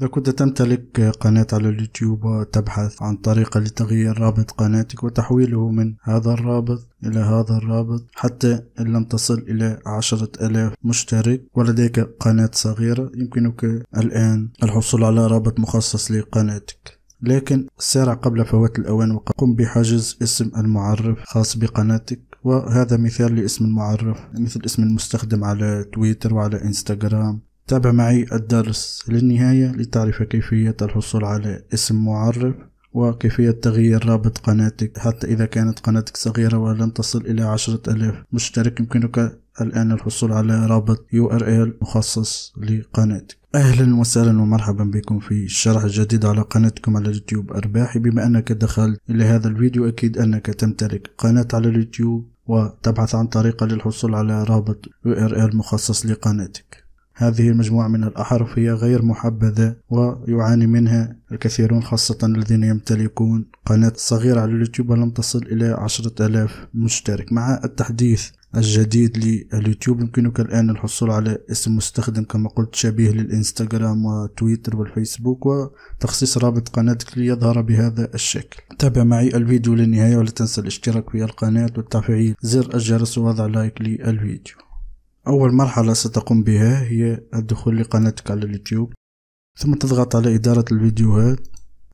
إذا كنت تمتلك قناة على اليوتيوب وتبحث عن طريقة لتغيير رابط قناتك وتحويله من هذا الرابط إلى هذا الرابط حتى إن لم تصل إلى عشرة ألاف مشترك ولديك قناة صغيرة يمكنك الآن الحصول على رابط مخصص لقناتك لكن سارع قبل فوات الأوان وقم بحجز اسم المعرف خاص بقناتك وهذا مثال لاسم المعرف مثل اسم المستخدم على تويتر وعلى انستغرام تابع معي الدرس للنهاية لتعرف كيفية الحصول على اسم معرف وكيفية تغيير رابط قناتك حتى إذا كانت قناتك صغيرة ولم تصل إلى عشرة ألاف مشترك يمكنك الآن الحصول على رابط URL مخصص لقناتك أهلا وسهلا ومرحبا بكم في شرح جديد على قناتكم على اليوتيوب أرباحي بما أنك دخلت إلى هذا الفيديو أكيد أنك تمتلك قناة على اليوتيوب وتبحث عن طريقة للحصول على رابط URL مخصص لقناتك هذه المجموعة من الأحرف هي غير محبذة ويعاني منها الكثيرون خاصة الذين يمتلكون قناة صغيرة على اليوتيوب ولم تصل إلى عشرة ألاف مشترك مع التحديث الجديد لليوتيوب يمكنك الآن الحصول على اسم مستخدم كما قلت شبيه للإنستغرام وتويتر والفيسبوك وتخصيص رابط قناتك ليظهر بهذا الشكل تابع معي الفيديو للنهاية ولا تنسى الاشتراك في القناة والتفعيل زر الجرس ووضع لايك للفيديو أول مرحلة ستقوم بها هي الدخول لقناتك على اليوتيوب ثم تضغط على إدارة الفيديوهات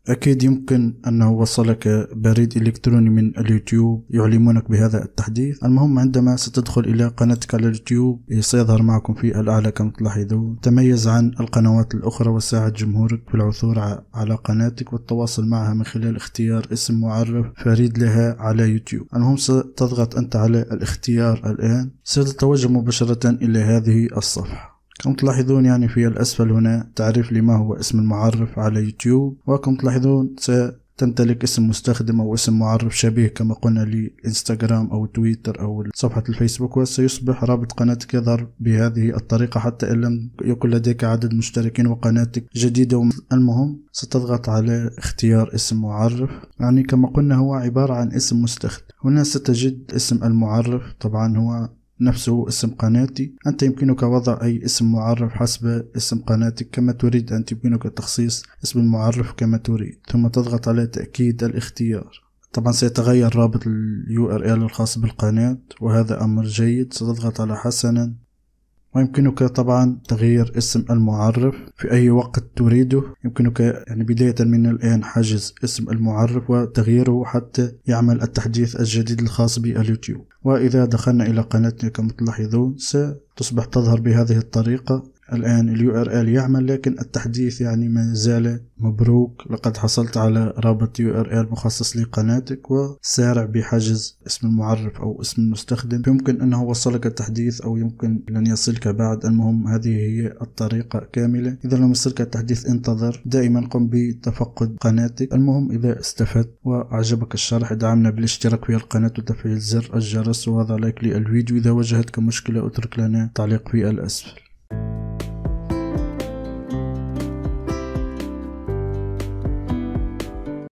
أكيد يمكن أنه وصلك بريد إلكتروني من اليوتيوب يعلمونك بهذا التحديث المهم عندما ستدخل إلى قناتك على اليوتيوب سيظهر معكم في الأعلى كما تلاحظون تميز عن القنوات الأخرى وساعد جمهورك في العثور على قناتك والتواصل معها من خلال اختيار اسم معرف فريد لها على يوتيوب المهم ستضغط أنت على الاختيار الآن ستتوجه مباشرة إلى هذه الصفحة كم تلاحظون يعني في الأسفل هنا تعريف لما هو اسم المعرف على يوتيوب وكم تلاحظون تمتلك اسم مستخدم أو اسم معرف شبيه كما قلنا لإنستغرام أو تويتر أو صفحة الفيسبوك وسيصبح رابط قناتك يظهر بهذه الطريقة حتى إن لم يكن لديك عدد مشتركين وقناتك جديدة المهم ستضغط على اختيار اسم معرف يعني كما قلنا هو عبارة عن اسم مستخدم هنا ستجد اسم المعرف طبعا هو نفسه اسم قناتي أنت يمكنك وضع أي اسم معرف حسب اسم قناتك كما تريد أنت يمكنك تخصيص اسم المعرف كما تريد ثم تضغط على تأكيد الاختيار طبعا سيتغير رابط ال الخاص بالقناة وهذا أمر جيد ستضغط على حسنا ويمكنك طبعا تغيير اسم المعرف في أي وقت تريده يمكنك يعني بداية من الآن حجز اسم المعرف وتغييره حتى يعمل التحديث الجديد الخاص باليوتيوب وإذا دخلنا إلى قناتنا كما تلاحظون ستصبح تظهر بهذه الطريقة الآن اليو ار ال يعمل لكن التحديث يعني ما زال مبروك لقد حصلت على رابط يو ار ال مخصص لقناتك وسارع بحجز اسم المعرف أو اسم المستخدم يمكن أنه وصلك التحديث أو يمكن لن يصلك بعد المهم هذه هي الطريقة كاملة إذا لم يصلك التحديث انتظر دائما قم بتفقد قناتك المهم إذا استفدت وأعجبك الشرح دعمنا بالاشتراك في القناة وتفعيل زر الجرس ووضع لايك للفيديو إذا واجهتك مشكلة اترك لنا تعليق في الأسفل